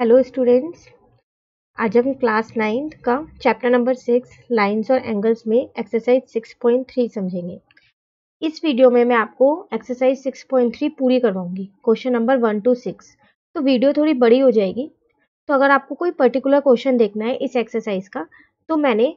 Hello students आज हम class ninth का चैप्टर नंबर सिक्स लाइंस और एंगल्स में एक्सरसाइज सिक्स पॉइंट थ्री समझेंगे इस वीडियो में मैं आपको एक्सरसाइज सिक्स पॉइंट थ्री पूरी करवाऊंगी question number one two six तो वीडियो थोड़ी बड़ी हो जाएगी तो अगर आपको कोई पर्टिकुलर क्वेश्चन देखना है इस एक्सरसाइज का तो मैंने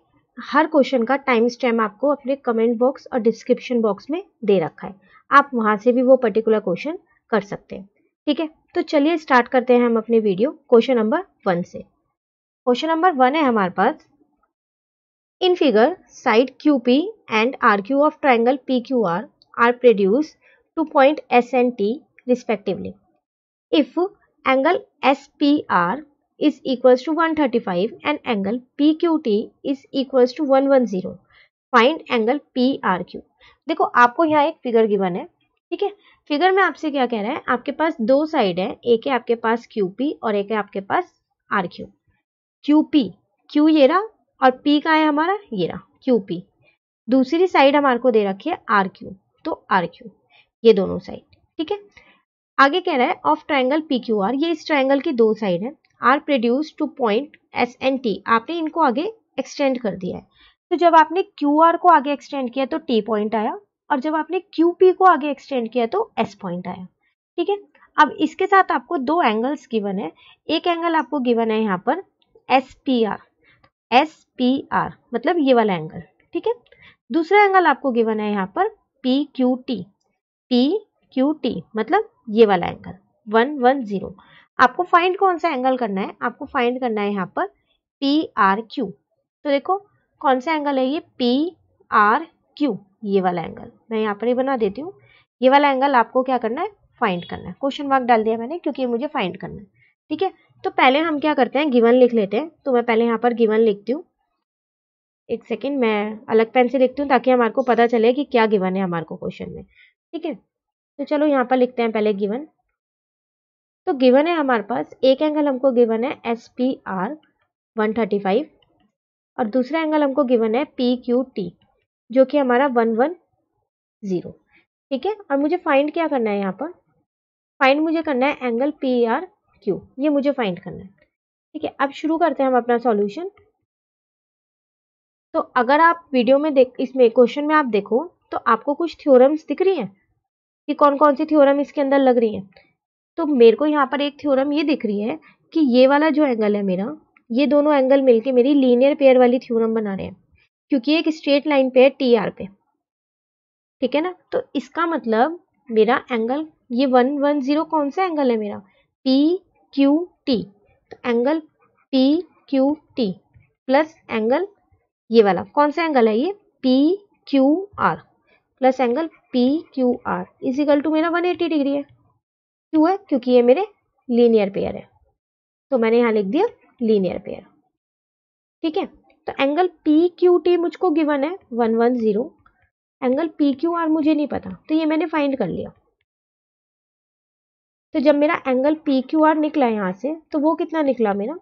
हर क्वेश्चन का टाइम स्टैम आपको अपने कमेंट बॉक्स और डिस्क्रिप्शन बॉक्स में दे रखा है आप वहाँ से भी वो पर्टिकुलर क्वेश्चन कर सकते हैं ठीक है तो चलिए स्टार्ट करते हैं हम अपनी वीडियो क्वेश्चन नंबर वन से क्वेश्चन नंबर वन है हमारे पास in figure side Q P and R Q of triangle P Q R are produced to point S and T respectively if angle S P R is equal to one thirty five and angle P Q T is equal to one one zero find angle P R Q देखो आपको यहाँ एक figure given है ठीक है figure में आपसे क्या कह रहा है आपके पास दो साइड है एक है आपके पास क्यूपी और एक है आपके पास R Q Q P Q ये रहा और पी का है हमारा ये रहा क्यू पी दूसरी साइड हमारे को दे रखी है आर क्यू तो आर क्यू ये दोनों साइड ठीक है आगे कह रहा है of triangle P Q R ये इस ट्राइंगल की दो साइड है are produced to point S and T आपने इनको आगे एक्सटेंड कर दिया है तो जब आपने क्यू आर को आगे एक्सटेंड किया तो टी पॉइंट आया और जब आपने क्यू पी को आगे एक्सटेंड किया तो एस पॉइंट आया ठीक है अब इसके साथ आपको दो एंगल्स गिवन है एक एंगल आपको गिवन है यहाँ पर S P R S P R मतलब ये वाला एंगल ठीक है दूसरा एंगल आपको गिवन है यहाँ पर P Q T P Q T मतलब ये वाला एंगल वन वन जीरो आपको फाइंड कौन सा एंगल करना है आपको फाइंड करना है यहाँ पर पी आर क्यू तो देखो कौन सा एंगल है ये पी आर क्यू ये वाला एंगल मैं यहाँ पर ही बना देती हूँ ये वाला एंगल आपको क्या करना है फाइंड करना है क्वेश्चन मार्क डाल दिया मैंने क्योंकि मुझे फाइंड करना है ठीक है तो पहले हम क्या करते हैं गिवन लिख लेते हैं तो मैं पहले यहाँ पर गिवन लिखती हूँ एक सेकेंड मैं अलग पेन से लिखती हूँ ताकि हमारे को पता चले कि क्या गिवन है हमारे को क्वेश्चन में ठीक है तो चलो यहाँ पर लिखते हैं पहले गिवन तो गिवन है हमारे पास एक एंगल हमको गिवन है S P R one thirty five और दूसरा एंगल हमको गिवन है पी क्यू टी जो कि हमारा वन वन ज़ीरो ठीक है और मुझे फाइंड क्या करना है यहाँ पर फाइंड मुझे करना है एंगल पी आर क्यू ये मुझे फाइंड करना है ठीक है अब शुरू करते हैं हम अपना सॉल्यूशन तो अगर आप वीडियो में देख इसमें क्वेश्चन में आप देखो तो आपको कुछ थ्योरम्स दिख रही हैं कि कौन कौन सी थ्योरम इसके अंदर लग रही हैं तो मेरे को यहाँ पर एक थ्योरम ये दिख रही है कि ये वाला जो एंगल है मेरा ये दोनों एंगल मिलके मेरी लीनियर पेयर वाली थ्योरम बना रहे हैं क्योंकि एक स्ट्रेट लाइन पे है टी आर पे ठीक है ना तो इसका मतलब मेरा एंगल ये वन वन जीरो कौन सा एंगल है मेरा पी क्यू टी तो angle P Q T plus angle ये वाला कौन सा एंगल है ये P Q R plus angle P Q R is equal to मेरा 180 डिग्री है क्यों है क्योंकि ये मेरे लीनियर पेयर है तो मैंने यहाँ लिख दिया लीनियर पेयर ठीक है तो एंगल पी क्यू टी मुझको गिवन है one one zero angle P Q R मुझे नहीं पता तो ये मैंने फाइंड कर लिया तो जब मेरा एंगल पी क्यू आर निकला यहाँ से तो वो कितना निकला मेरा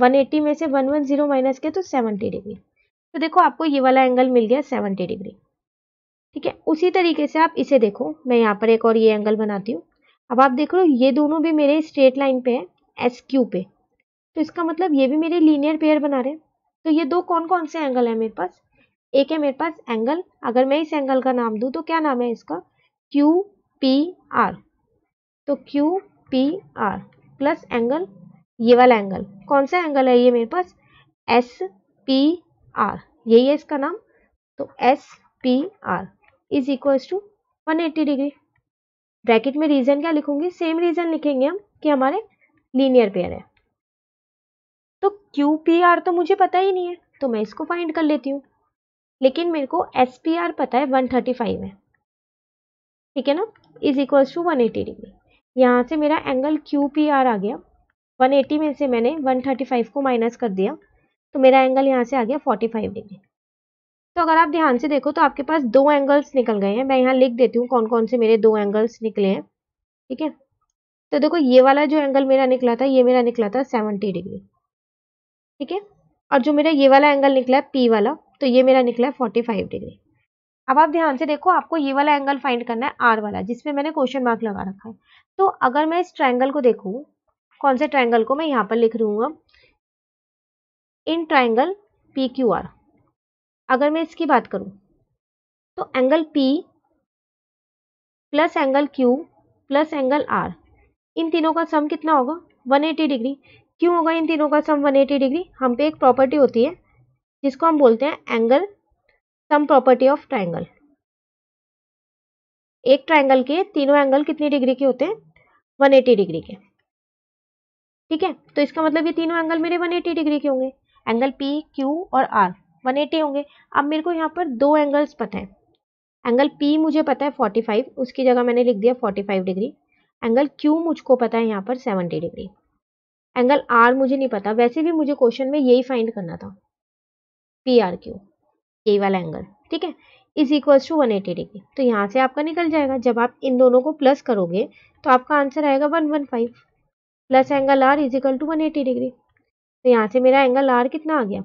180 में से 110 माइनस के तो 70 डिग्री तो देखो आपको ये वाला एंगल मिल गया 70 डिग्री ठीक है उसी तरीके से आप इसे देखो मैं यहाँ पर एक और ये एंगल बनाती हूँ अब आप देख लो ये दोनों भी मेरे स्ट्रेट लाइन पे है एस क्यू पे तो इसका मतलब ये भी मेरे लीनियर पेयर बना रहे हैं तो ये दो कौन कौन से एंगल है मेरे पास एक है मेरे पास एंगल अगर मैं इस एंगल का नाम दूं तो क्या नाम है इसका क्यू पी आर तो Q P R plus angle ये वाला एंगल कौन सा एंगल है ये मेरे पास एस पी आर यही है इसका नाम तो S P R is equal to one eighty degree bracket में रीजन क्या लिखूंगी सेम रीजन लिखेंगे हम कि हमारे लीनियर पेयर है तो क्यू पी आर तो मुझे पता ही नहीं है तो मैं इसको फाइंड कर लेती हूँ लेकिन मेरे को एस पी आर पता है वन थर्टी फाइव है ठीक है ना is equal to one eighty degree यहाँ से मेरा एंगल क्यू पी आर आ गया वन एटी में से मैंने वन थर्टी फाइव को माइनस कर दिया तो मेरा एंगल यहाँ से आ गया फोर्टी फाइव डिग्री तो अगर आप ध्यान से देखो तो आपके पास दो एंगल्स निकल गए हैं मैं यहाँ लिख देती हूँ कौन कौन से मेरे दो एंगल्स निकले हैं ठीक है तो देखो ये वाला जो एंगल मेरा निकला था ये मेरा निकला था सेवेंटी डिग्री ठीक है और जो मेरा ये वाला एंगल निकला है पी वाला तो ये मेरा निकला है फोर्टी फाइव डिग्री अब आप ध्यान से देखो आपको ये वाला एंगल फाइंड करना है आर वाला जिसमें मैंने क्वेश्चन मार्क लगा रखा है तो अगर मैं इस ट्राइंगल को देखूँ कौन से ट्राइंगल को मैं यहाँ पर लिख रही हूँ अब in triangle P Q R अगर मैं इसकी बात करूँ तो angle P plus angle Q plus angle R इन तीनों का सम कितना होगा 180 डिग्री क्यों होगा इन तीनों का सम 180 डिग्री हम पे एक प्रॉपर्टी होती है जिसको हम बोलते हैं angle sum property of triangle एक ट्राइंगल के तीनों एंगल कितनी डिग्री के होते हैं 180 डिग्री के ठीक है तो इसका मतलब ये तीनों एंगल मेरे 180 डिग्री के होंगे एंगल पी क्यू और आर 180 होंगे अब मेरे को यहाँ पर दो एंगल्स पता है एंगल पी मुझे पता है 45 उसकी जगह मैंने लिख दिया 45 डिग्री एंगल क्यू मुझको पता है यहाँ पर 70 डिग्री एंगल आर मुझे नहीं पता वैसे भी मुझे क्वेश्चन में यही फाइंड करना था पी आर क्यू यही वाला एंगल ठीक है is equals to one eighty degree तो यहाँ से आपका निकल जाएगा जब आप इन दोनों को प्लस करोगे तो आपका आंसर आएगा one one five plus angle R is equal to one eighty degree तो यहाँ से मेरा एंगल आर कितना आ गया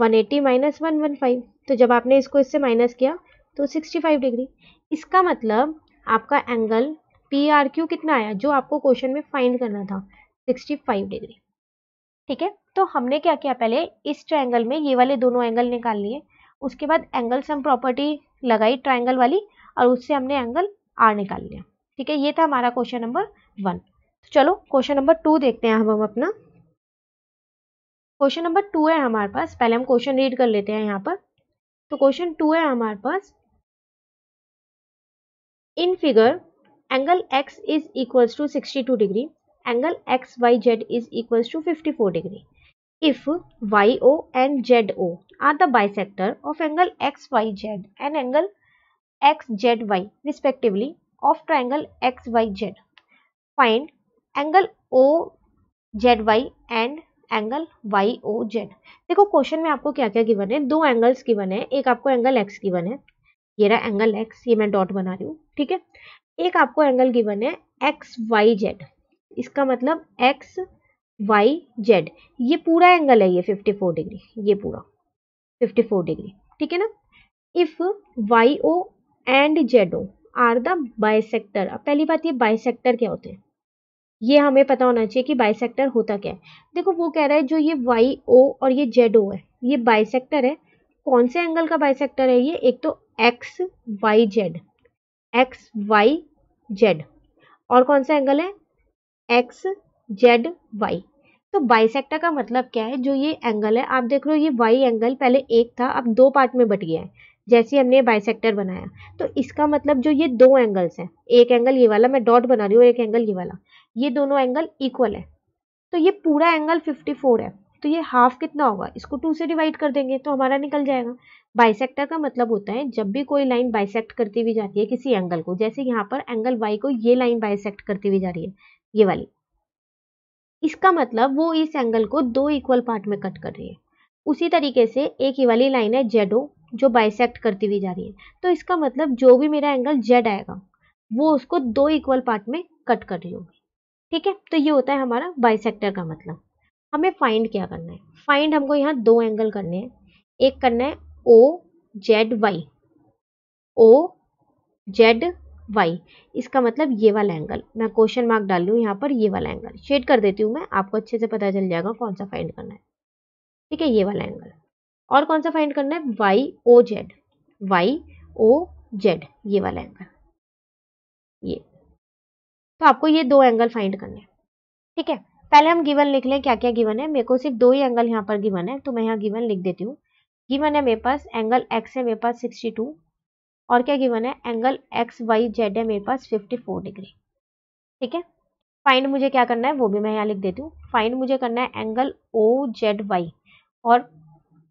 one eighty minus one one five तो जब आपने इसको इससे माइनस किया तो सिक्सटी फाइव डिग्री इसका मतलब आपका एंगल पी आर क्यू कितना आया जो आपको क्वेश्चन में फाइंड करना था 65 डिग्री ठीक है तो हमने क्या किया पहले इस ट्रायंगल में ये वाले दोनों एंगल निकाल लिए उसके बाद एंगल सम प्रॉपर्टी लगाई ट्रायंगल वाली और उससे हमने एंगल आर निकाल लिया ठीक है ये था हमारा क्वेश्चन नंबर वन तो चलो क्वेश्चन नंबर टू देखते हैं हम हम अपना क्वेश्चन नंबर टू है हमारे पास पहले हम क्वेश्चन रीड कर लेते हैं यहाँ पर तो क्वेश्चन टू है हमारे पास in figure angle X is equals to sixty two degree angle xyz is equals to 54 degree if yo and zo are the bisector of angle xyz and angle xzy respectively of triangle xyz find angle ozy and angle Y O Z देखो question में आपको क्या क्या given है दो angles given है एक आपको एंगल एक्स गिवन है ये रहा एंगल एक्स ये मैं डॉट बना रही हूँ ठीक है एक आपको एंगल गिवन है एक्स वाई जेड इसका मतलब एक्स वाई जेड ये पूरा एंगल है ये 54 डिग्री ये पूरा 54 डिग्री ठीक है ना if Y O and Z O are the bisector अब पहली बात ये बाइसेक्टर क्या होते हैं ये हमें पता होना चाहिए कि बाइसेक्टर होता क्या है देखो वो कह रहा है जो ये वाई ओ और ये जेड ओ है ये बाइसेक्टर है कौन से एंगल का बाइसेक्टर है ये एक तो X Y Z X Y Z और कौन सा एंगल है एक्स जेड वाई तो बाइसेक्टर का मतलब क्या है जो ये एंगल है आप देख रहे हो ये वाई एंगल पहले एक था अब दो पार्ट में बट गया है जैसे हमने बाइसेक्टर बनाया तो इसका मतलब जो ये दो एंगल्स हैं एक एंगल ये वाला मैं डॉट बना रही हूँ एक एंगल ये वाला ये दोनों एंगल इक्वल है तो ये पूरा एंगल 54 है तो ये हाफ कितना होगा इसको टू से डिवाइड कर देंगे तो हमारा निकल जाएगा बाइसेक्टर का मतलब होता है जब भी कोई लाइन बाइसेक्ट करती हुई जाती है किसी एंगल को जैसे यहाँ पर एंगल वाई को ये लाइन बाइसेक्ट करती हुई जा रही है ये वाली इसका मतलब वो इस एंगल को दो इक्वल पार्ट में कट कर रही है उसी तरीके से एक ही वाली लाइन है जेडो जो बाइसेक्ट करती हुई जा रही है तो इसका मतलब जो भी मेरा एंगल जेड आएगा वो उसको दो इक्वल पार्ट में कट कर रही होगी ठीक है तो ये होता है हमारा बाइसेक्टर का मतलब हमें फाइंड क्या करना है फाइंड हमको यहाँ दो एंगल करने हैं एक करना है O Z Y O Z Y इसका मतलब ये वाला एंगल मैं क्वेश्चन मार्क डाल लूँ यहाँ पर ये वाला एंगल शेड कर देती हूँ मैं आपको अच्छे से पता चल जाएगा कौन सा फाइंड करना है ठीक है ये वाला एंगल और कौन सा फाइंड करना है Y O Z Y O Z ये वाला एंगल ये तो आपको ये दो एंगल फाइंड करने हैं ठीक है पहले हम गिवन लिख लें क्या क्या गिवन है मेरे को सिर्फ दो ही एंगल यहाँ पर गिवन है तो मैं यहाँ गिवन लिख देती हूँ गिवन है मेरे पास एंगल एक्स है मेरे पास सिक्सटी टू और क्या गिवन है एंगल एक्स वाई जेड है मेरे पास 54 डिग्री ठीक है फाइंड मुझे क्या करना है वो भी मैं यहाँ लिख देती हूँ फाइंड मुझे करना है एंगल ओ जेड वाई और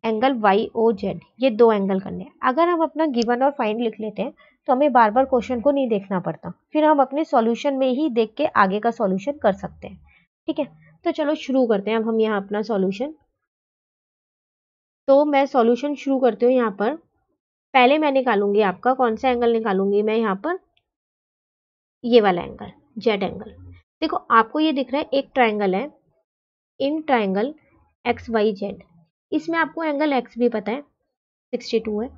एंगल वाई ओ जेड ये दो एंगल करने हैं अगर हम अपना गिवन और फाइंड लिख लेते हैं तो हमें बार बार क्वेश्चन को नहीं देखना पड़ता फिर हम अपने सॉल्यूशन में ही देख के आगे का सॉल्यूशन कर सकते हैं ठीक है तो चलो शुरू करते हैं अब हम यहाँ अपना सॉल्यूशन तो मैं सॉल्यूशन शुरू करती हूँ यहाँ पर पहले मैं निकालूंगी आपका कौन सा एंगल निकालूंगी मैं यहाँ पर ये वाला एंगल जेड एंगल देखो आपको ये दिख रहा है एक ट्राइंगल है in triangle X Y Z इसमें आपको एंगल एक्स भी पता है सिक्सटी टू है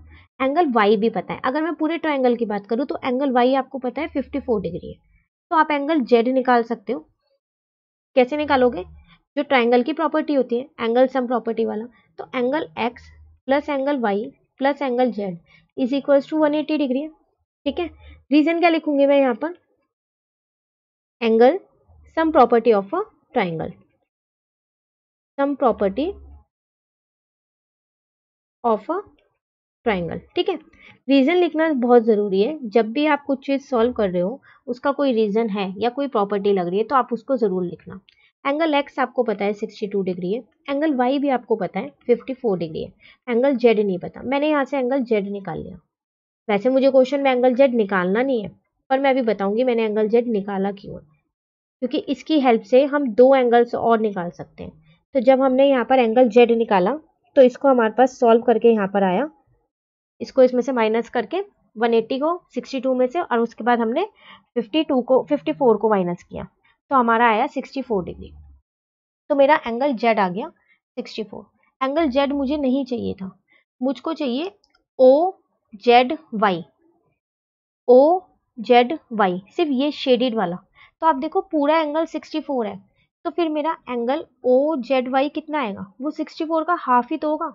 एंगल वाई भी पता है अगर मैं पूरे ट्राइंगल की बात करूँ तो एंगल वाई आपको पता है फिफ्टी फोर डिग्री है तो आप एंगल जेड निकाल सकते हो कैसे निकालोगे जो ट्राइंगल की प्रॉपर्टी होती है एंगल सम प्रॉपर्टी वाला तो angle X plus angle Y plus angle Z is equal to one eighty degree है ठीक है रीजन क्या लिखूंगी मैं यहाँ पर angle sum property of a triangle sum property of a triangle ठीक है रीजन लिखना बहुत ज़रूरी है जब भी आप कुछ चीज़ सॉल्व कर रहे हो उसका कोई रीजन है या कोई प्रॉपर्टी लग रही है तो आप उसको ज़रूर लिखना एंगल एक्स आपको पता है 62 डिग्री है एंगल वाई भी आपको पता है 54 डिग्री है एंगल जेड नहीं पता मैंने यहाँ से एंगल जेड निकाल लिया वैसे मुझे क्वेश्चन में एंगल जेड निकालना नहीं है पर मैं अभी बताऊंगी मैंने एंगल जेड निकाला क्यों क्योंकि इसकी हेल्प से हम दो एंगल्स और निकाल सकते हैं तो जब हमने यहाँ पर एंगल जेड निकाला तो इसको हमारे पास सॉल्व करके यहाँ पर आया इसको इसमें से माइनस करके 180 को 62 में से और उसके बाद हमने 52 को 54 को माइनस किया तो हमारा आया 64 डिग्री तो मेरा एंगल जेड आ गया 64 एंगल जेड मुझे नहीं चाहिए था मुझको चाहिए O Z Y O Z Y सिर्फ ये शेडेड वाला तो आप देखो पूरा एंगल 64 है तो फिर मेरा एंगल ओ जेड वाई कितना आएगा वो 64 का हाफ ही तो होगा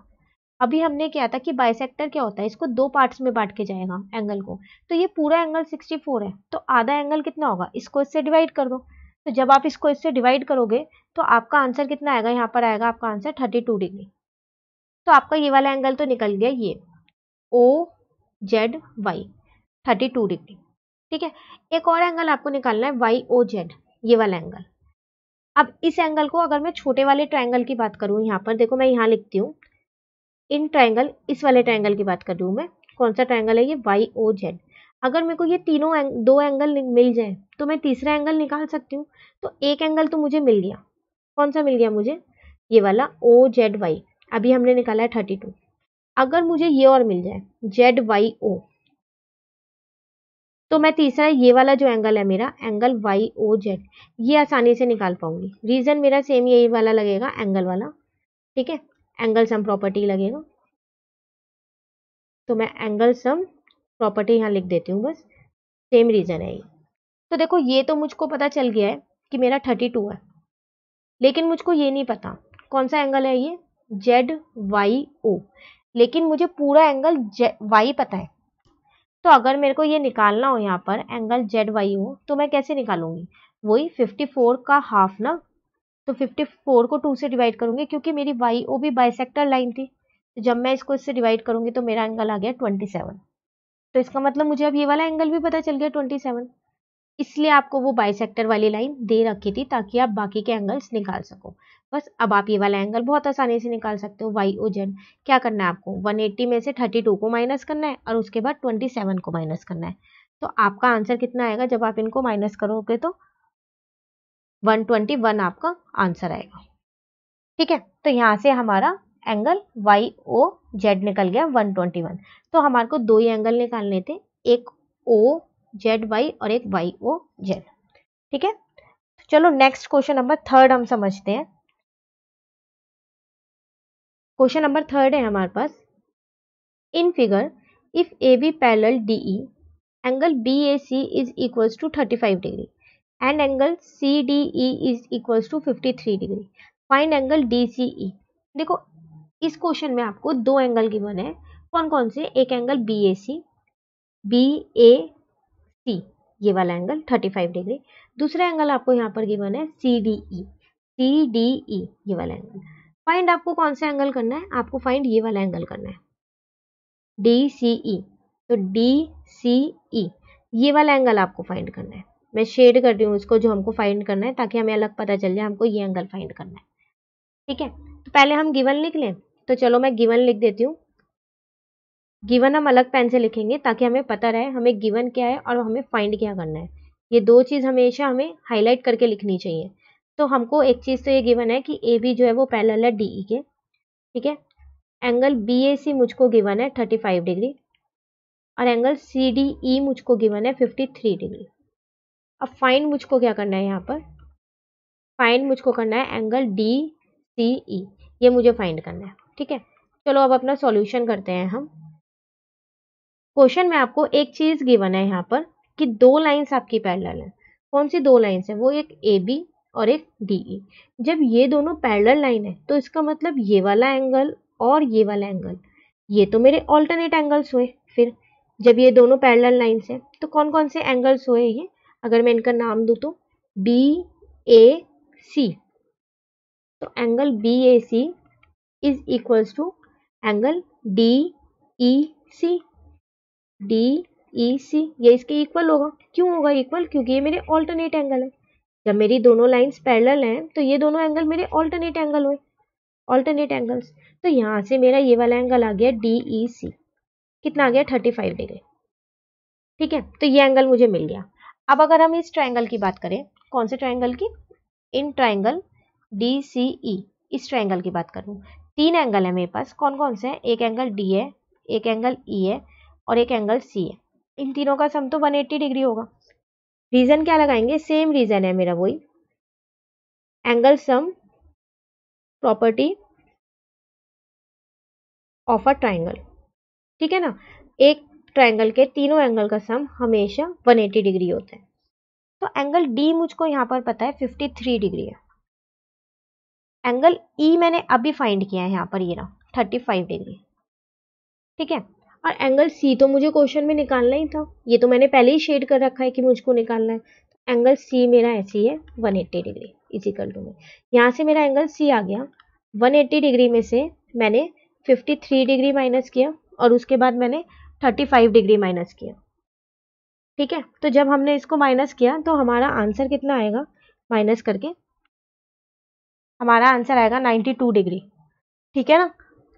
अभी हमने क्या था कि बाइसेक्टर क्या होता है इसको दो पार्ट्स में बांट के जाएगा एंगल को तो ये पूरा एंगल 64 है तो आधा एंगल कितना होगा इसको इससे डिवाइड कर दो तो जब आप इसको इससे डिवाइड करोगे तो आपका आंसर कितना आएगा यहाँ पर आएगा आपका आंसर थर्टी टू डिग्री तो आपका ये वाला एंगल तो निकल गया ये O Z Y thirty two degree ठीक है एक और एंगल आपको निकालना है वाई ओ जेड ये वाला एंगल अब इस एंगल को अगर मैं छोटे वाले ट्राइंगल की बात करूँ यहाँ पर देखो मैं यहाँ लिखती हूँ इन ट्राइंगल इस वाले ट्राइंगल की बात कर रही हूँ मैं कौन सा ट्राइंगल है ये वाई ओ जेड अगर मेरे को ये तीनों एंग, दो एंगल मिल जाए तो मैं तीसरा एंगल निकाल सकती हूँ तो एक एंगल तो मुझे मिल गया कौन सा मिल गया मुझे ये वाला ओ जेड वाई अभी हमने निकाला है थर्टी टू अगर मुझे ये और मिल जाए जेड वाई ओ तो मैं तीसरा ये वाला जो एंगल है मेरा एंगल वाई ओ जेड ये आसानी से निकाल पाऊंगी रीजन मेरा सेम यही वाला लगेगा एंगल वाला ठीक है एंगल सम प्रॉपर्टी लगेगा तो मैं एंगल सम प्रॉपर्टी यहाँ लिख देती हूँ बस सेम रीज़न है ये तो देखो ये तो मुझको पता चल गया है कि मेरा थर्टी टू है लेकिन मुझको ये नहीं पता कौन सा एंगल है ये जेड वाई ओ लेकिन मुझे पूरा एंगल वाई पता है तो अगर मेरे को ये निकालना हो यहाँ पर एंगल जेड वाई ओ तो मैं कैसे निकालूंगी वही 54 का हाफ ना तो 54 को 2 से डिवाइड करूंगी क्योंकि मेरी वाई ओ भी बाइसेक्टर लाइन थी तो जब मैं इसको इससे डिवाइड करूंगी तो मेरा एंगल आ गया सेवन तो इसका मतलब मुझे अब ये वाला एंगल भी पता चल गया ट्वेंटी सेवन इसलिए आपको वो बाइसेक्टर वाली लाइन दे रखी थी ताकि आप बाकी के एंगल्स निकाल सको बस अब आप ये वाला एंगल बहुत आसानी से निकाल सकते हो वाई ओ जेड क्या करना है आपको 180 में से 32 को माइनस करना है और उसके बाद 27 को माइनस करना है तो आपका आंसर कितना आएगा जब आप इनको माइनस करोगे तो वन आपका आंसर आएगा ठीक है तो यहाँ से हमारा एंगल वाई ओ जेड निकल गया 121 तो हमारे को दो ही एंगल निकालने थे एक ओ जेड वाई और एक वाई ओ जेड ठीक है चलो नेक्स्ट क्वेश्चन नंबर थर्ड हम समझते हैं क्वेश्चन नंबर थर्ड है हमारे पास in figure if A B parallel D E angle B A C is equal to thirty five degree and angle C D E is equal to fifty three degree find angle D C E देखो इस question में आपको दो angle given है कौन कौन से एक angle B A C B A C ये वाला एंगल 35 डिग्री दूसरा एंगल आपको यहाँ पर गिवन है सी डी ई सी डी ई ये वाला एंगल फाइंड आपको कौन सा एंगल करना है आपको फाइंड ये वाला एंगल करना है डी सी ई तो डी सी ई ये वाला एंगल आपको फाइंड करना है मैं शेड कर रही हूँ इसको जो हमको फाइंड करना है ताकि हमें अलग पता चल जाए हमको ये एंगल फाइंड करना है ठीक है तो पहले हम गिवन लिख लें तो चलो मैं गिवन लिख देती हूँ गिवन हम अलग पेन से लिखेंगे ताकि हमें पता रहे हमें गिवन क्या है और हमें फाइंड क्या करना है ये दो चीज़ हमेशा हमें हाईलाइट करके लिखनी चाहिए तो हमको एक चीज़ तो ये गिवन है कि ए बी जो है वो पैरेलल है डी ई e के ठीक है एंगल बी ए सी मुझको गिवन है थर्टी फाइव डिग्री और एंगल सी डी ई मुझको गिवन है फिफ्टी थ्री डिग्री अब फाइंड मुझको क्या करना है यहाँ पर फाइंड मुझको करना है एंगल डी सी ई ये मुझे फाइंड करना है ठीक है चलो अब अपना सॉल्यूशन करते हैं हम क्वेश्चन में आपको एक चीज गिवन है यहाँ पर कि दो लाइंस आपकी पैरल है कौन सी दो लाइंस है वो एक ए बी और एक डी ई e। जब ये दोनों पैरल लाइन है तो इसका मतलब ये वाला एंगल और ये वाला एंगल ये तो मेरे ऑल्टरनेट एंगल्स हुए फिर जब ये दोनों पैरल लाइन्स हैं तो कौन कौन से एंगल्स हुए ये अगर मैं इनका नाम दूँ तो बी ए सी तो angle B A C is equals to angle D E C D E C ये इसके इक्वल होगा क्यों होगा इक्वल क्योंकि ये मेरे ऑल्टरनेट एंगल है जब मेरी दोनों लाइन्स पैरल हैं तो ये दोनों एंगल मेरे ऑल्टरनेट एंगल हुए ऑल्टरनेट एंगल्स तो यहाँ से मेरा ये वाला एंगल आ गया डी ई सी कितना आ गया थर्टी फाइव डिग्री ठीक है तो ये एंगल मुझे मिल गया अब अगर हम इस ट्राइंगल की बात करें कौन से ट्राइंगल की इन ट्राइंगल डी सी ई इस ट्राइंगल की बात करूँ तीन एंगल है मेरे पास कौन कौन से हैं एक एंगल डी है एक एंगल ई e है और एक एंगल सी है इन तीनों का सम तो 180 डिग्री होगा रीज़न क्या लगाएंगे सेम रीज़न है मेरा वही angle sum property of a triangle ठीक है ना एक ट्राइंगल के तीनों एंगल का सम हमेशा 180 डिग्री होता है तो एंगल डी मुझको यहाँ पर पता है 53 डिग्री है एंगल ई e मैंने अभी फाइंड किया है यहाँ पर ये ना थर्टी फाइव डिग्री ठीक है और एंगल सी तो मुझे क्वेश्चन में निकालना ही था ये तो मैंने पहले ही शेड कर रखा है कि मुझको निकालना है तो एंगल सी मेरा ऐसे ही है one eighty degree is equal to में यहाँ से मेरा एंगल सी आ गया वन एट्टी डिग्री में से मैंने फिफ्टी थ्री डिग्री माइनस किया और उसके बाद मैंने थर्टी फाइव डिग्री माइनस किया ठीक है तो जब हमने इसको माइनस किया तो हमारा आंसर कितना आएगा माइनस करके हमारा आंसर आएगा 92 डिग्री ठीक है ना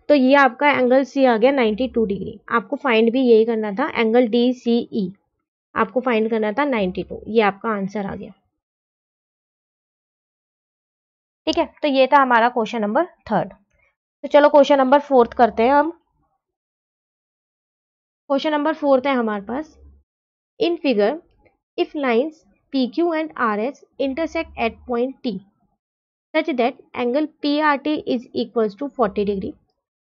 तो ये आपका एंगल सी आ गया 92 डिग्री आपको फाइंड भी यही करना था एंगल डी सी ई आपको फाइंड करना था 92 ये आपका आंसर आ गया ठीक है तो ये था हमारा क्वेश्चन नंबर थर्ड तो चलो क्वेश्चन नंबर फोर्थ करते हैं हम क्वेश्चन नंबर फोर्थ है हमारे पास in figure if lines P Q and R S intersect at point T such that angle PRT is equals to 40 degree,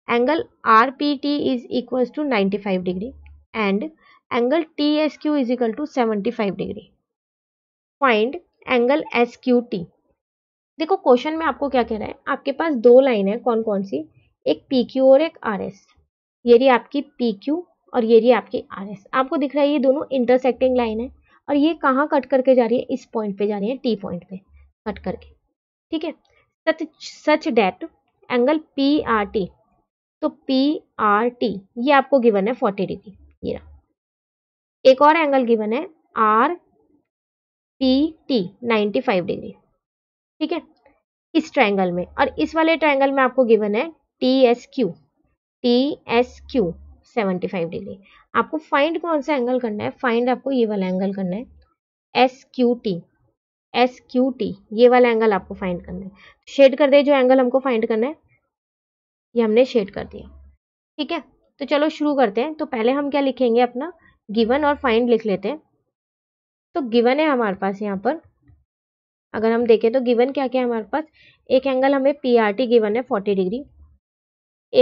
angle RPT is equals to 95 degree and angle TSQ is equal to 75 degree. Find angle SQT. देखो question में आपको क्या कह रहा है आपके पास दो line है कौन कौन सी एक PQ और एक RS ये रही आपकी PQ और ये रही आपकी RS आपको दिख रहा है ये दोनों इंटरसेक्टिंग लाइन है और ये कहाँ कट करके जा रही है इस पॉइंट पे जा रही है टी पॉइंट पे कट करके ठीक है such such that angle P R T तो पी आर टी ये आपको गिवन है फोर्टी डिग्री ये रहा एक और एंगल गिवन है R P T ninety five degree ठीक है इस ट्रायंगल में और इस वाले ट्रायंगल में आपको गिवन है T S Q T S Q seventy five degree आपको फाइंड कौन सा एंगल करना है फाइंड आपको ये वाला एंगल करना है S Q T S Q T ये वाला एंगल आपको फाइंड करना है शेड कर दे जो एंगल हमको फाइंड करना है ये हमने शेड कर दिया ठीक है तो चलो शुरू करते हैं तो पहले हम क्या लिखेंगे अपना गिवन और फाइंड लिख लेते हैं तो गिवन है हमारे पास यहाँ पर अगर हम देखें तो गिवन क्या क्या है हमारे पास एक एंगल हमें पी आर टी गिवन है फोर्टी डिग्री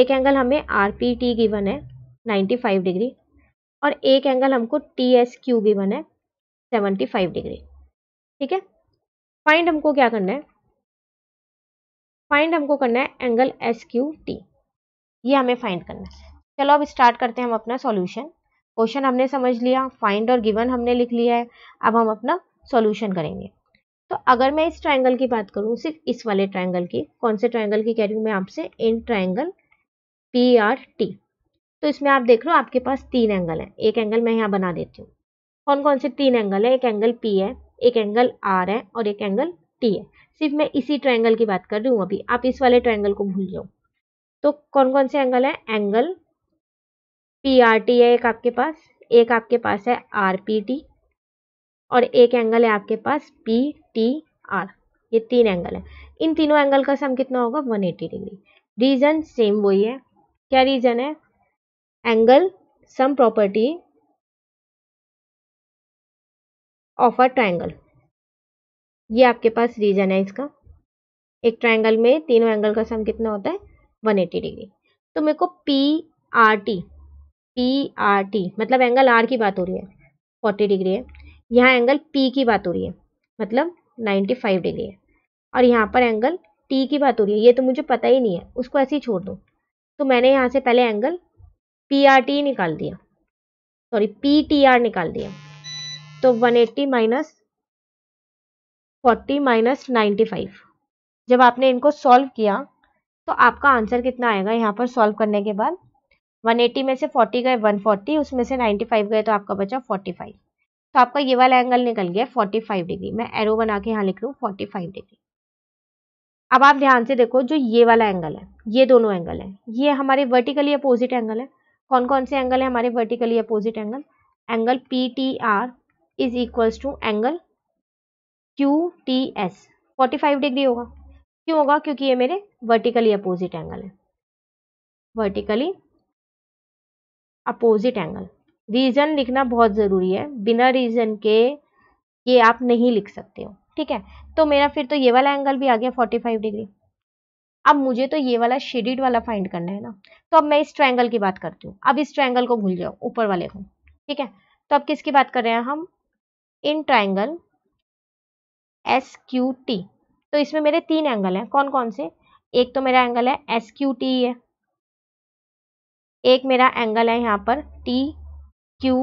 एक एंगल हमें आर पी टी गिवन है नाइन्टी फाइव डिग्री और एक एंगल हमको टी एस क्यू गिवन है सेवेंटी फाइव डिग्री ठीक है फाइंड हमको क्या करना है फाइंड हमको करना है एंगल एस क्यू टी ये हमें फाइंड करना है चलो अब स्टार्ट करते हैं हम अपना सॉल्यूशन क्वेश्चन हमने समझ लिया फाइंड और गिवन हमने लिख लिया है अब हम अपना सॉल्यूशन करेंगे तो अगर मैं इस ट्राइंगल की बात करूँ सिर्फ इस वाले ट्राइंगल की कौन से ट्राइंगल की कह रही हूँ मैं आपसे in triangle P R T तो इसमें आप देख लो आपके पास तीन एंगल है एक एंगल मैं यहाँ बना देती हूँ कौन कौन से तीन एंगल है एक एंगल पी है एक एंगल आर है और एक एंगल टी है सिर्फ मैं इसी ट्रायंगल की बात कर रही हूँ अभी आप इस वाले ट्रायंगल को भूल जाओ तो कौन कौन से एंगल है एंगल पी आर टी है एक आपके पास एक आपके पास है आर पी टी और एक एंगल है आपके पास पी टी आर ये तीन एंगल है इन तीनों एंगल का सम कितना होगा 180 डिग्री रीजन सेम वही है क्या रीजन है angle sum property of a triangle ये आपके पास रीजन है इसका एक ट्राइंगल में तीनों एंगल का सम कितना होता है 180 डिग्री तो मेरे को P R T P R T मतलब एंगल आर की बात हो रही है 40 डिग्री है यहाँ एंगल पी की बात हो रही है मतलब 95 डिग्री है और यहाँ पर एंगल टी की बात हो रही है ये तो मुझे पता ही नहीं है उसको ऐसे ही छोड़ दो तो मैंने यहाँ से पहले एंगल पी आर टी निकाल दिया सॉरी पी टी आर निकाल दिया तो 180 eighty minus forty minus ninety five जब आपने इनको सॉल्व किया तो आपका आंसर कितना आएगा यहाँ पर सॉल्व करने के बाद 180 में से 40 गए 140 उसमें से 95 गए तो आपका बचा 45 तो आपका ये वाला एंगल निकल गया 45 डिग्री मैं एरो बना के यहाँ लिख लूँ 45 डिग्री अब आप ध्यान से देखो जो ये वाला एंगल है ये दोनों एंगल है ये हमारे वर्टिकली अपोजिट एंगल है कौन कौन से एंगल है हमारे vertically opposite angle angle P T R is equals to angle Q T S forty five degree होगा क्यों होगा क्योंकि ये मेरे वर्टिकली अपोजिट एंगल है वर्टिकली अपोजिट एंगल रीजन लिखना बहुत ज़रूरी है बिना रीजन के ये आप नहीं लिख सकते हो ठीक है तो मेरा फिर तो ये वाला एंगल भी आ गया 45 डिग्री अब मुझे तो ये वाला शेडिड वाला फाइंड करना है ना तो अब मैं इस ट्रायंगल की बात करती हूँ अब इस ट्रायंगल को भूल जाओ ऊपर वाले को ठीक है तो अब किसकी बात कर रहे हैं हम in triangle S Q T तो इसमें मेरे तीन एंगल हैं कौन कौन से एक तो मेरा एंगल है एस क्यू टी है एक मेरा एंगल है यहाँ पर टी क्यू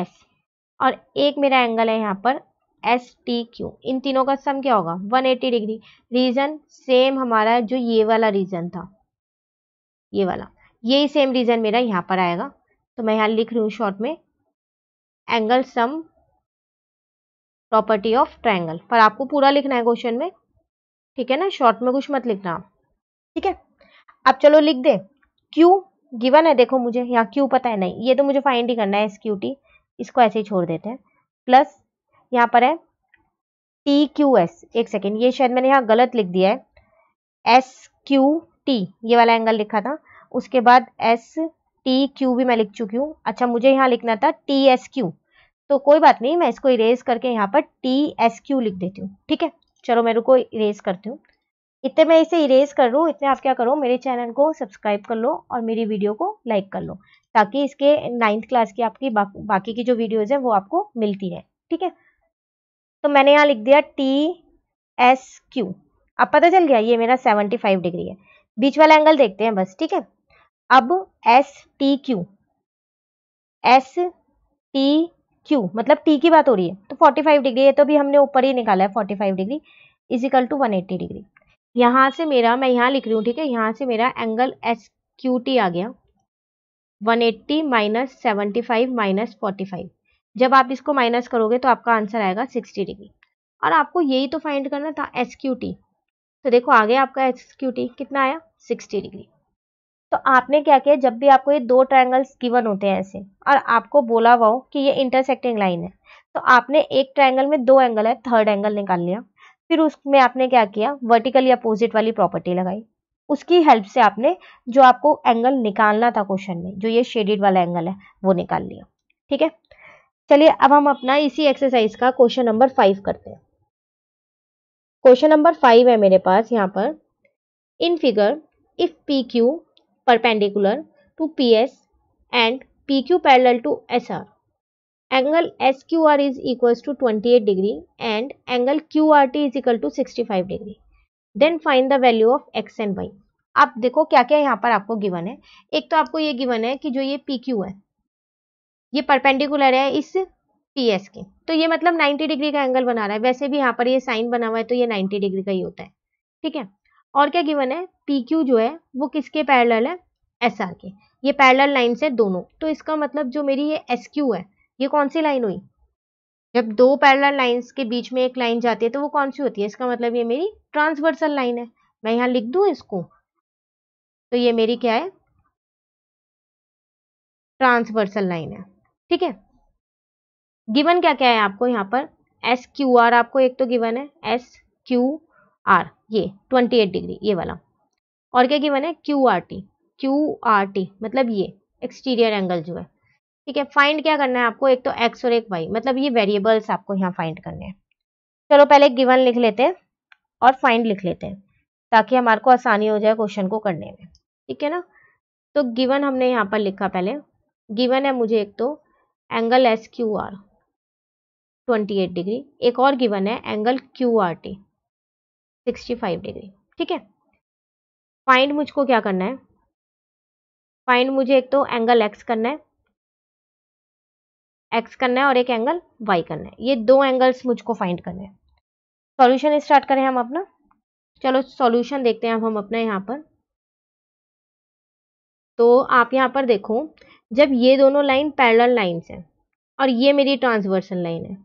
एस और एक मेरा एंगल है यहाँ पर एस टी क्यू इन तीनों का सम क्या होगा 180 डिग्री रीजन सेम हमारा जो ये वाला रीजन था ये वाला यही सेम रीजन मेरा यहाँ पर आएगा तो मैं यहाँ लिख रही हूँ शॉर्ट में angle sum property of triangle पर आपको पूरा लिखना है क्वेश्चन में ठीक है ना शॉर्ट में कुछ मत लिखना आप ठीक है अब चलो लिख दे क्यू गिवन है देखो मुझे यहाँ क्यू पता है नहीं ये तो मुझे फाइंड ही करना है एस क्यू टी इसको ऐसे ही छोड़ देते हैं प्लस यहाँ पर है टी क्यू एस एक सेकेंड ये शायद मैंने यहाँ गलत लिख दिया है एस क्यू टी ये वाला एंगल लिखा था उसके बाद एस टी क्यू भी मैं लिख चुकी हूँ अच्छा मुझे यहाँ लिखना था टी एस क्यू तो कोई बात नहीं मैं इसको इरेज करके यहाँ पर टी एस क्यू लिख देती हूँ ठीक है चलो मेरे को इरेज करती हूँ इतने मैं इसे इरेज कर लूँ इतने आप क्या करो मेरे चैनल को सब्सक्राइब कर लो और मेरी वीडियो को लाइक कर लो ताकि इसके नाइन्थ क्लास की आपकी बा, बाकी की जो वीडियोज़ हैं वो आपको मिलती रहे ठीक है तो मैंने यहाँ लिख दिया टी एस क्यू अब पता चल गया ये मेरा सेवेंटी फाइव डिग्री है बीच वाला एंगल देखते हैं बस ठीक है अब S T Q S T Q मतलब टी की बात हो रही है तो 45 डिग्री ये तो भी हमने ऊपर ही निकाला है 45 डिग्री इजिकल टू 180 डिग्री यहाँ से मेरा मैं यहाँ लिख रही हूँ ठीक है यहाँ से मेरा एंगल एस क्यू टी आ गया 180 eighty minus seventy five minus forty five जब आप इसको माइनस करोगे तो आपका आंसर आएगा 60 डिग्री और आपको यही तो फाइंड करना था एस क्यू टी तो देखो आ गया आपका एस क्यू टी कितना आया सिक्सटी डिग्री तो आपने क्या किया जब भी आपको ये दो ट्राइंगल्स गिवन होते हैं ऐसे और आपको बोला हुआ कि ये इंटरसेक्टिंग लाइन है तो आपने एक ट्राइंगल में दो एंगल है थर्ड एंगल निकाल लिया फिर उसमें आपने क्या किया वर्टिकली अपोजिट वाली प्रॉपर्टी लगाई उसकी हेल्प से आपने जो आपको एंगल निकालना था क्वेश्चन में जो ये शेडेड वाला एंगल है वो निकाल लिया ठीक है चलिए अब हम अपना इसी एक्सरसाइज का क्वेश्चन नंबर फाइव करते हैं क्वेश्चन नंबर फाइव है मेरे पास यहाँ पर in figure if P Q perpendicular to PS and PQ parallel to SR. Angle SQR is equals to 28 degree and angle QRT is equal to 65 degree. Then find the value of x and y. आप देखो क्या क्या यहाँ पर आपको given है एक तो आपको ये गिवन है कि जो ये पी क्यू है ये परपेंडिकुलर है इस पी एस के तो ये मतलब 90 डिग्री का एंगल बना रहा है वैसे भी यहाँ पर ये साइन बना हुआ है तो ये 90 डिग्री का ही होता है ठीक है और क्या गिवन है पी क्यू जो है वो किसके पैरल है एस आर के ये पैरल लाइन्स है दोनों तो इसका मतलब जो मेरी ये एस क्यू है ये कौन सी लाइन हुई जब दो पैरल लाइन्स के बीच में एक लाइन जाती है तो वो कौन सी होती है इसका मतलब ये मेरी ट्रांसवर्सल लाइन है मैं यहाँ लिख दू इसको तो ये मेरी क्या है ट्रांसवर्सल लाइन है ठीक है गिवन क्या क्या है आपको यहाँ पर एस क्यू आर आपको एक तो गिवन है एस क्यू आर ये 28 डिग्री ये वाला और क्या गिवन है Q R T Q R T मतलब ये एक्सटीरियर एंगल जो है ठीक है फाइंड क्या करना है आपको एक तो एक्स और एक वाई मतलब ये वेरिएबल्स आपको यहाँ फाइंड करने हैं चलो पहले गिवन लिख लेते हैं और फाइंड लिख लेते हैं ताकि हमारे को आसानी हो जाए क्वेश्चन को करने में ठीक है ना तो गिवन हमने यहाँ पर लिखा पहले गिवन है मुझे एक तो angle S Q R twenty eight degree एक और गिवन है angle Q R T sixty five degree ठीक है फाइंड मुझको क्या करना है फाइंड मुझे एक तो एंगल एक्स करना है एक्स करना है और एक एंगल वाई करना है ये दो एंगल्स मुझको फाइंड करने हैं सॉल्यूशन स्टार्ट करें हम अपना चलो सॉल्यूशन देखते हैं अब हम अपना यहाँ पर तो आप यहाँ पर देखो जब ये दोनों लाइन पैरेलल लाइंस हैं और ये मेरी ट्रांसवर्सल लाइन है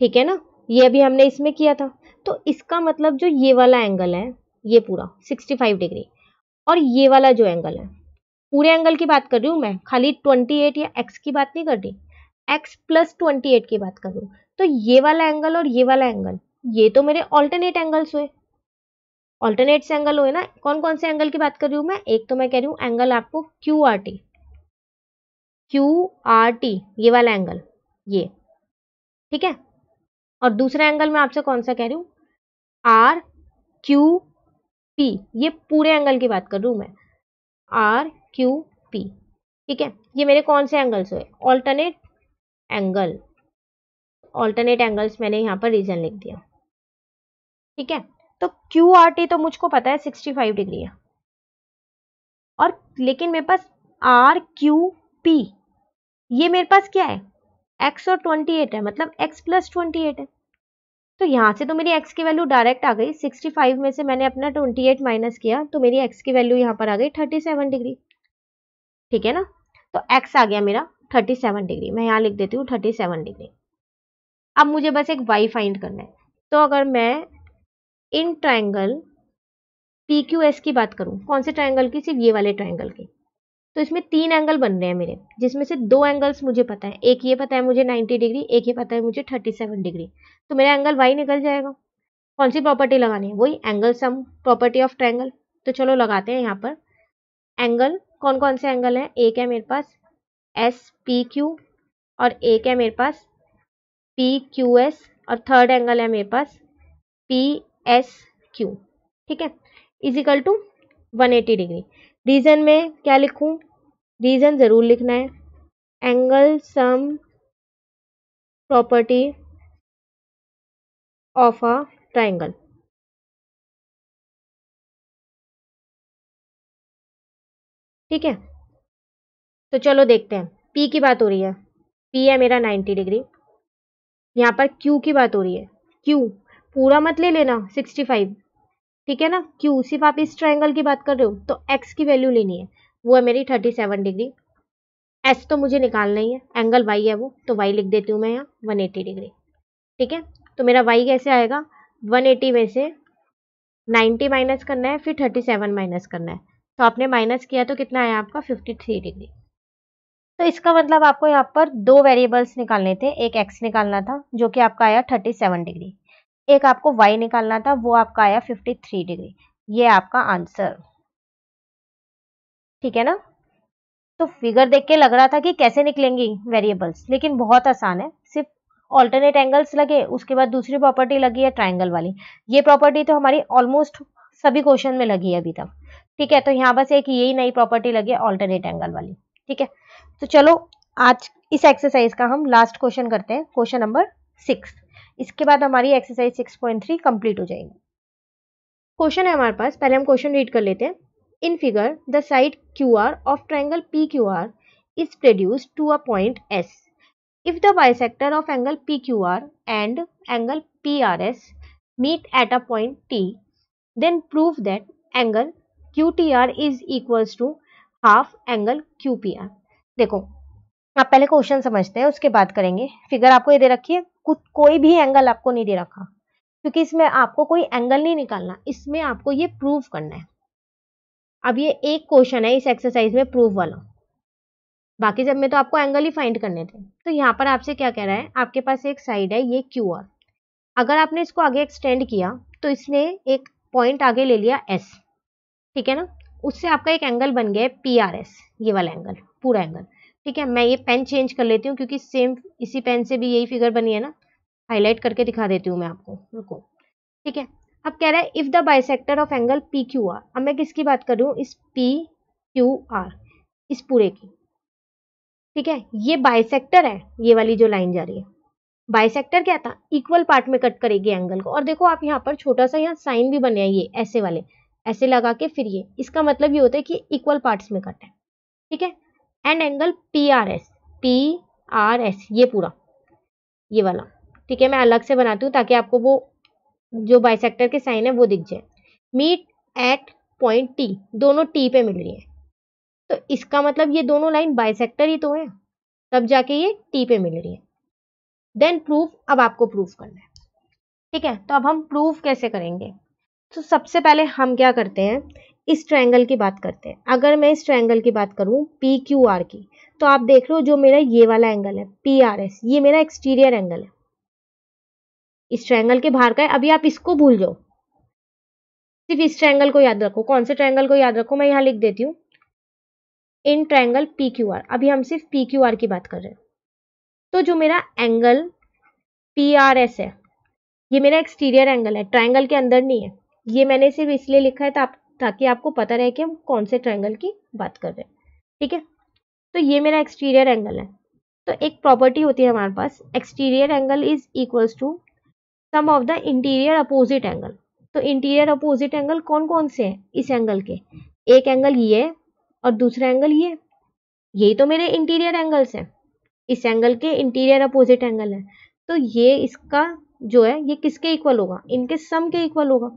ठीक है ना ये अभी हमने इसमें किया था तो इसका मतलब जो ये वाला एंगल है ये पूरा 65 डिग्री और ये वाला जो एंगल है पूरे एंगल की बात कर रही हूँ मैं खाली 28 या x की बात नहीं कर रही x प्लस ट्वेंटी की बात कर रही हूँ तो ये वाला एंगल और ये वाला एंगल ये तो मेरे ऑल्टरनेट एंगल्स हुए ऑल्टरनेट से एंगल हुए ना कौन कौन से एंगल की बात कर रही हूँ मैं एक तो मैं कह रही हूँ एंगल आपको Q R T Q R T ये वाला एंगल ये ठीक है और दूसरा एंगल मैं आपसे कौन सा कह रही हूँ आर क्यू पी ये पूरे एंगल की बात कर रही हूँ मैं आर क्यू पी ठीक है ये मेरे कौन से एंगल्स हुए ऑल्टरनेट एंगल ऑल्टरनेट एंगल्स मैंने यहाँ पर रीजन लिख दिया ठीक है तो क्यू आर टी तो मुझको पता है सिक्सटी फाइव डिग्री है और लेकिन मेरे पास आर क्यू पी ये मेरे पास क्या है एक्स और ट्वेंटी एट है मतलब एक्स प्लस ट्वेंटी एट है तो यहाँ से तो मेरी एक्स की वैल्यू डायरेक्ट आ गई सिक्सटी फाइव में से मैंने अपना ट्वेंटी एट माइनस किया तो मेरी एक्स की वैल्यू यहाँ पर आ गई थर्टी सेवन डिग्री ठीक है ना तो एक्स आ गया मेरा थर्टी सेवन डिग्री मैं यहाँ लिख देती हूँ थर्टी सेवन डिग्री अब मुझे बस एक वाई फाइंड करना है तो अगर मैं इन ट्राइंगल पी की बात करूँ कौन से ट्राइंगल की सिर्फ ये वाले ट्राइंगल की तो इसमें तीन एंगल बन रहे हैं मेरे जिसमें से दो एंगल्स मुझे पता है एक ये पता है मुझे 90 डिग्री एक ये पता है मुझे 37 डिग्री तो मेरा एंगल वाई निकल जाएगा कौन सी प्रॉपर्टी लगानी है वही angle sum property of triangle तो चलो लगाते हैं यहाँ पर एंगल कौन कौन से एंगल हैं एक है मेरे पास एस पी क्यू और एक है मेरे पास पी क्यू एस और थर्ड एंगल है मेरे पास पी एस क्यू ठीक है इजिकल टू 180 डिग्री रीजन में क्या लिखूं रीजन ज़रूर लिखना है angle sum property of a triangle ठीक है तो चलो देखते हैं पी की बात हो रही है पी है मेरा 90 डिग्री यहाँ पर क्यू की बात हो रही है क्यू पूरा मत ले लेना ठीक है ना क्यू सिर्फ आप इस ट्राइंगल की बात कर रहे हो तो एक्स की वैल्यू लेनी है वो है मेरी थर्टी सेवन डिग्री एस तो मुझे निकालना ही है एंगल वाई है वो तो वाई लिख देती हूँ मैं यहाँ वन एटी डिग्री ठीक है तो मेरा वाई कैसे आएगा वन एटी में से नाइन्टी माइनस करना है फिर थर्टी सेवन माइनस करना है तो आपने माइनस किया तो कितना आया आपका फिफ्टी थ्री डिग्री तो इसका मतलब आपको यहाँ पर दो वेरिएबल्स निकालने थे एक एक्स निकालना था जो कि आपका आया थर्टी सेवन डिग्री एक आपको y निकालना था वो आपका आया 53 डिग्री ये आपका आंसर ठीक है ना तो फिगर देख के लग रहा था कि कैसे निकलेंगी वेरिएबल्स लेकिन बहुत आसान है सिर्फ ऑल्टरनेट एंगल्स लगे उसके बाद दूसरी प्रॉपर्टी लगी है ट्राइंगल वाली ये प्रॉपर्टी तो हमारी ऑलमोस्ट सभी क्वेश्चन में लगी है अभी तक ठीक है तो यहाँ बस एक यही नई प्रॉपर्टी लगी है ऑल्टरनेट एंगल वाली ठीक है तो चलो आज इस एक्सरसाइज का हम लास्ट क्वेश्चन करते हैं क्वेश्चन नंबर सिक्स इसके बाद हमारी एक्सरसाइज 6.3 कंप्लीट हो जाएगी क्वेश्चन है हमारे पास पहले हम क्वेश्चन रीड कर लेते हैं in figure the side Q R of triangle P Q R is produced to a point S if the bisector of angle P Q R and angle P R S meet at a point T then prove that angle Q T R is equals to half angle Q P R देखो आप पहले question समझते हैं उसके बाद करेंगे figure आपको ये दे रखी है कुछ कोई भी एंगल आपको नहीं दे रखा क्योंकि इसमें आपको कोई एंगल नहीं निकालना इसमें आपको ये प्रूव करना है अब ये एक क्वेश्चन है इस एक्सरसाइज में प्रूव वाला बाकी सब में तो आपको एंगल ही फाइंड करने थे तो यहाँ पर आपसे क्या कह रहा है आपके पास एक साइड है ये क्यू आर अगर आपने इसको आगे एक्सटेंड किया तो इसने एक पॉइंट आगे ले लिया एस ठीक है ना उससे आपका एक एंगल बन गया है पी आर एस ये वाला एंगल पूरा एंगल ठीक है मैं ये पेन चेंज कर लेती हूँ क्योंकि सेम इसी पेन से भी यही फिगर बनी है ना हाईलाइट करके दिखा देती हूँ मैं आपको रुको ठीक है अब कह रहा है if the bisector of angle P Q R अब मैं किसकी बात कर रही हूँ इस पी क्यू आर इस पूरे की ठीक है ये बाइसेक्टर है ये वाली जो लाइन जा रही है बाइसेक्टर क्या था इक्वल पार्ट में कट करेगी एंगल को और देखो आप यहाँ पर छोटा सा यहाँ साइन भी बने ये ऐसे वाले ऐसे लगा के फिर ये इसका मतलब ये होता है कि इक्वल पार्ट्स में कट है ठीक है and angle P R S P R S ये पूरा ये वाला ठीक है मैं अलग से बनाती हूँ ताकि आपको वो जो बाइसेक्टर के साइन है वो दिख जाए मीट एट पॉइंट टी दोनों टी पे मिल रही है तो इसका मतलब ये दोनों लाइन बाइसेक्टर ही तो है तब जाके ये टी पे मिल रही है देन प्रूफ अब आपको प्रूफ करना है ठीक है तो अब हम प्रूफ कैसे करेंगे तो सबसे पहले हम क्या करते हैं इस ट्रायंगल की बात करते हैं अगर मैं इस ट्रायंगल की बात करूं पी क्यू आर की तो आप देख रहे हो जो मेरा ये वाला एंगल है पी आर एस ये मेरा एक्सटीरियर एंगल है इस ट्रायंगल के बाहर का है अभी आप इसको भूल जाओ सिर्फ इस ट्रायंगल को याद रखो कौन से ट्रायंगल को याद रखो मैं यहाँ लिख देती हूँ in triangle P Q R अभी हम सिर्फ पी क्यू आर की बात कर रहे हैं तो जो मेरा एंगल पी आर एस है ये मेरा एक्सटीरियर एंगल है ट्रायंगल के अंदर नहीं है ये मैंने सिर्फ इसलिए लिखा है तो आप ताकि आपको पता रहे कि हम कौन से ट्रायंगल की बात कर रहे हैं ठीक है तो ये मेरा एक्सटीरियर एंगल है तो एक प्रॉपर्टी होती है हमारे पास exterior angle is equals to sum of the interior opposite angle तो इंटीरियर अपोजिट एंगल कौन कौन से हैं इस एंगल के एक एंगल ये है और दूसरा एंगल ये यही तो मेरे इंटीरियर एंगल्स हैं इस एंगल के इंटीरियर अपोजिट एंगल है तो ये इसका जो है ये किसके इक्वल होगा इनके सम के इक्वल होगा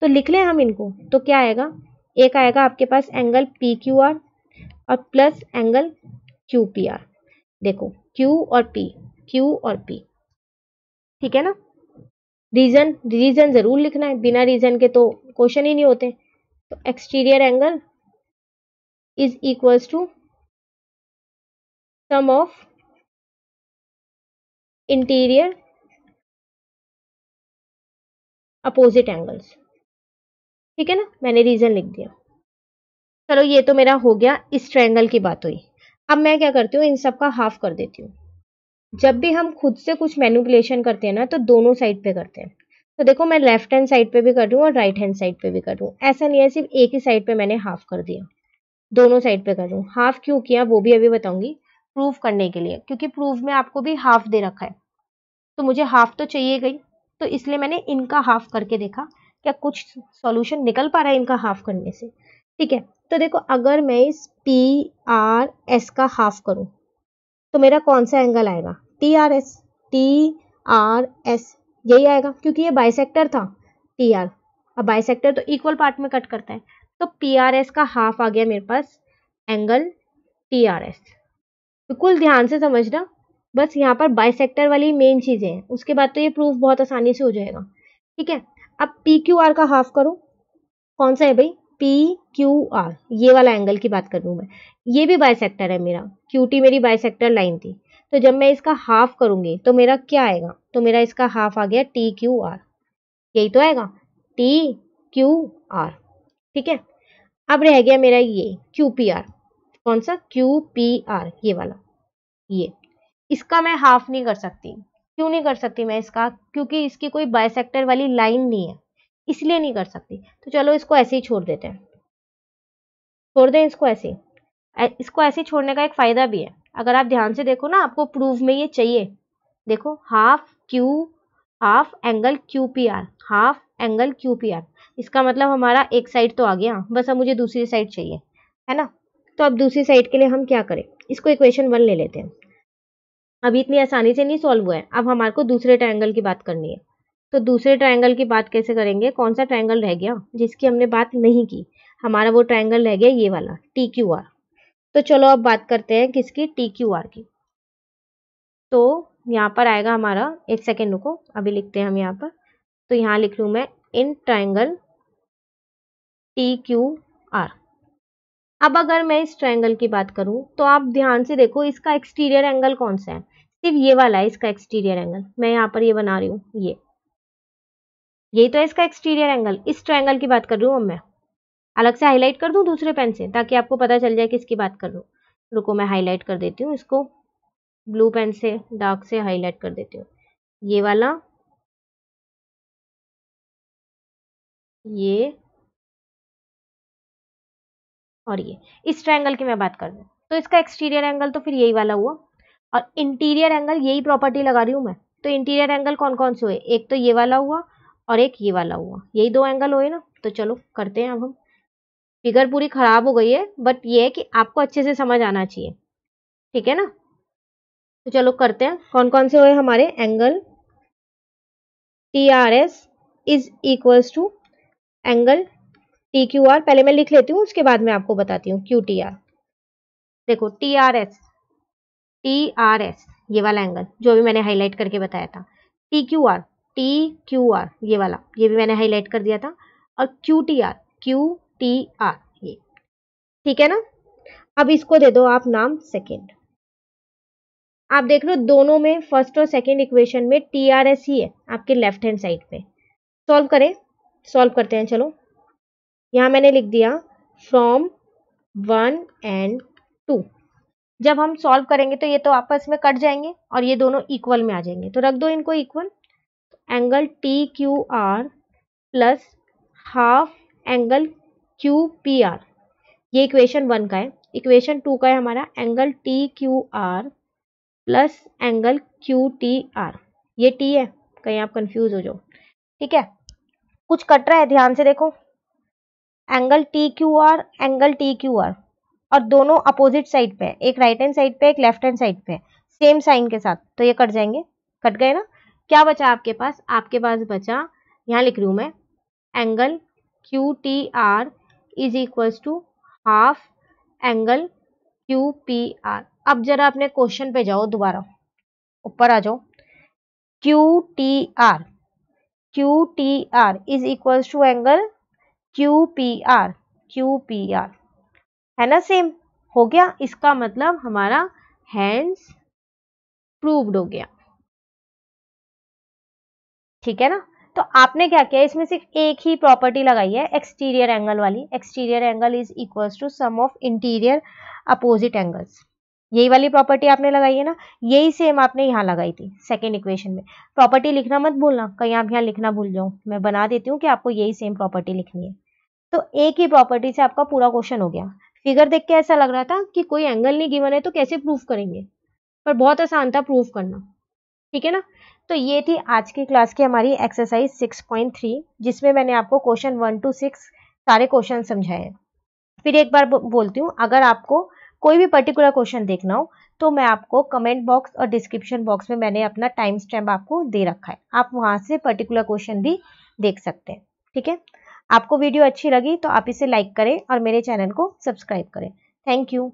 तो लिख लें हम इनको तो क्या आएगा एक आएगा आपके पास एंगल पी क्यू आर और plus angle Q P R देखो क्यू और पी क्यू और पी ठीक है ना रीजन रीजन जरूर लिखना है बिना रीजन के तो क्वेश्चन ही नहीं होते तो exterior angle is equals to sum of interior opposite angles ठीक है ना मैंने रीज़न लिख दिया चलो ये तो मेरा हो गया इस ट्रायंगल की बात हुई अब मैं क्या करती हूँ इन सब का हाफ कर देती हूँ जब भी हम खुद से कुछ मैनुपुलेशन करते हैं ना तो दोनों साइड पे करते हैं तो देखो मैं लेफ्ट हैंड साइड पे भी कर रही हूँ और राइट हैंड साइड पे भी कर रही हूँ ऐसा नहीं है सिर्फ एक ही साइड पे मैंने हाफ कर दिया दोनों साइड पे कर रही हूँ हाफ क्यों किया वो भी अभी बताऊंगी प्रूफ करने के लिए क्योंकि प्रूफ में आपको भी हाफ दे रखा है तो मुझे हाफ तो चाहिए गई तो इसलिए मैंने इनका हाफ करके देखा क्या कुछ सॉल्यूशन निकल पा रहा है इनका हाफ करने से ठीक है तो देखो अगर मैं इस पी आर एस का हाफ करूं तो मेरा कौन सा एंगल आएगा T R S T R S यही आएगा क्योंकि ये बाइसेक्टर था टी आर अब बाइसेक्टर तो इक्वल पार्ट में कट करता है तो पी आर एस का हाफ आ गया मेरे पास एंगल टी आर एस बिल्कुल ध्यान से समझना बस यहाँ पर बाइसेक्टर वाली मेन चीज़ें हैं उसके बाद तो ये प्रूफ बहुत आसानी से हो जाएगा ठीक है अब पी क्यू आर का हाफ करो कौन सा है भाई पी क्यू आर ये वाला एंगल की बात कर रही हूँ मैं ये भी बायसेक्टर है मेरा क्यू टी मेरी बायसेक्टर लाइन थी तो जब मैं इसका हाफ करूंगी तो मेरा क्या आएगा तो मेरा इसका हाफ आ गया टी क्यू आर यही तो आएगा टी क्यू आर ठीक है अब रह गया मेरा ये क्यू पी आर कौन सा क्यू पी आर ये वाला ये इसका मैं हाफ नहीं कर सकती क्यों नहीं कर सकती मैं इसका क्योंकि इसकी कोई बायसेक्टर वाली लाइन नहीं है इसलिए नहीं कर सकती तो चलो इसको ऐसे ही छोड़ देते हैं छोड़ दें इसको ऐसे इसको ऐसे छोड़ने का एक फ़ायदा भी है अगर आप ध्यान से देखो ना आपको प्रूफ में ये चाहिए देखो half Q half angle Q P R half angle Q P R इसका मतलब हमारा एक साइड तो आ गया बस अब मुझे दूसरी साइड चाहिए है ना तो अब दूसरी साइड के लिए हम क्या करें इसको इक्वेशन वन ले लेते हैं अभी इतनी आसानी से नहीं सॉल्व हुआ है अब हमारे को दूसरे ट्राइंगल की बात करनी है तो दूसरे ट्राइंगल की बात कैसे करेंगे कौन सा ट्राइंगल रह गया जिसकी हमने बात नहीं की हमारा वो ट्राइंगल रह गया ये वाला टी क्यू आर तो चलो अब बात करते हैं किसकी टी क्यू आर की तो यहाँ पर आएगा हमारा एक सेकेंड रुको अभी लिखते हैं हम यहाँ पर तो यहाँ लिख लूँ मैं in triangle T Q R अब अगर मैं इस ट्राइंगल की बात करूँ तो आप ध्यान से देखो इसका एक्सटीरियर एंगल कौन सा है सिर्फ ये वाला है इसका एक्सटीरियर एंगल मैं यहाँ पर ये बना रही हूँ ये यही तो है इसका एक्सटीरियर एंगल इस ट्रायंगल की बात कर रही हूँ मैं अलग से हाईलाइट कर दूँ दूसरे पेन से ताकि आपको पता चल जाए कि इसकी बात कर रूँ रुको मैं हाईलाइट कर देती हूँ इसको ब्लू पेन से डार्क से हाईलाइट कर देती हूँ ये वाला ये और ये इस ट्रायंगल की मैं बात कर रही हूँ तो इसका एक्सटीरियर एंगल तो फिर यही वाला हुआ और इंटीरियर एंगल यही प्रॉपर्टी लगा रही हूँ मैं तो इंटीरियर एंगल कौन कौन से हुए एक तो ये वाला हुआ और एक ये वाला हुआ यही दो एंगल हुए ना तो चलो करते हैं अब हम फिगर पूरी खराब हो गई है बट ये है कि आपको अच्छे से समझ आना चाहिए ठीक है ना तो चलो करते हैं कौन कौन से हुए हमारे angle T R S is equals to angle T Q R पहले मैं लिख लेती हूँ उसके बाद मैं आपको बताती हूँ क्यू टी आर देखो T R S T R S ये वाला एंगल जो भी मैंने हाईलाइट करके बताया था T Q R T Q R ये वाला ये भी मैंने हाईलाइट कर दिया था और Q T R Q T R ये ठीक है ना अब इसको दे दो आप नाम सेकेंड आप देख लो दोनों में फर्स्ट और सेकेंड इक्वेशन में टी आर एस ही है आपके लेफ्ट हैंड साइड पे सॉल्व करें सॉल्व करते हैं चलो यहाँ मैंने लिख दिया फ्रॉम वन एंड टू जब हम सॉल्व करेंगे तो ये तो आपस में कट जाएंगे और ये दोनों इक्वल में आ जाएंगे तो रख दो इनको equal angle T Q R plus half angle Q P R ये इक्वेशन वन का है इक्वेशन टू का है हमारा angle T Q R plus angle Q T R ये टी है कहीं आप कंफ्यूज हो जाओ ठीक है कुछ कट रहा है ध्यान से देखो angle T Q R angle T Q R और दोनों अपोजिट साइड पे एक राइट हैंड साइड पे एक लेफ्ट हैंड साइड पे सेम साइन के साथ तो ये कट जाएंगे कट गए ना क्या बचा आपके पास आपके पास बचा यहाँ लिख रही हूँ मैं angle Q T R is equals to half angle Q P R अब जरा अपने क्वेश्चन पे जाओ दोबारा ऊपर आ जाओ Q T R Q T R is equals to angle Q P R Q P R है ना सेम हो गया इसका मतलब हमारा हैंड्स प्रूव्ड हो गया ठीक है ना तो आपने क्या किया इसमें सिर्फ एक ही प्रॉपर्टी लगाई है एक्सटीरियर एंगल वाली exterior angle is equal to sum of interior opposite angles यही वाली प्रॉपर्टी आपने लगाई है ना यही सेम आपने यहाँ लगाई थी सेकेंड इक्वेशन में प्रॉपर्टी लिखना मत भूलना कहीं आप यहाँ लिखना भूल जाओ मैं बना देती हूँ कि आपको यही सेम प्रॉपर्टी लिखनी है तो एक ही प्रॉपर्टी से आपका पूरा क्वेश्चन हो गया फिगर देख के ऐसा लग रहा था कि कोई एंगल नहीं गिवन है तो कैसे प्रूफ करेंगे पर बहुत आसान था प्रूफ करना ठीक है ना तो ये थी आज की क्लास की हमारी एक्सरसाइज 6.3 जिसमें मैंने आपको क्वेश्चन वन टू सिक्स सारे क्वेश्चन समझाए फिर एक बार बोलती हूँ अगर आपको कोई भी पर्टिकुलर क्वेश्चन देखना हो तो मैं आपको कमेंट बॉक्स और डिस्क्रिप्शन बॉक्स में मैंने अपना टाइम स्टैम्प आपको दे रखा है आप वहाँ से पर्टिकुलर क्वेश्चन भी देख सकते हैं ठीक है आपको वीडियो अच्छी लगी तो आप इसे लाइक करें और मेरे चैनल को सब्सक्राइब करें थैंक यू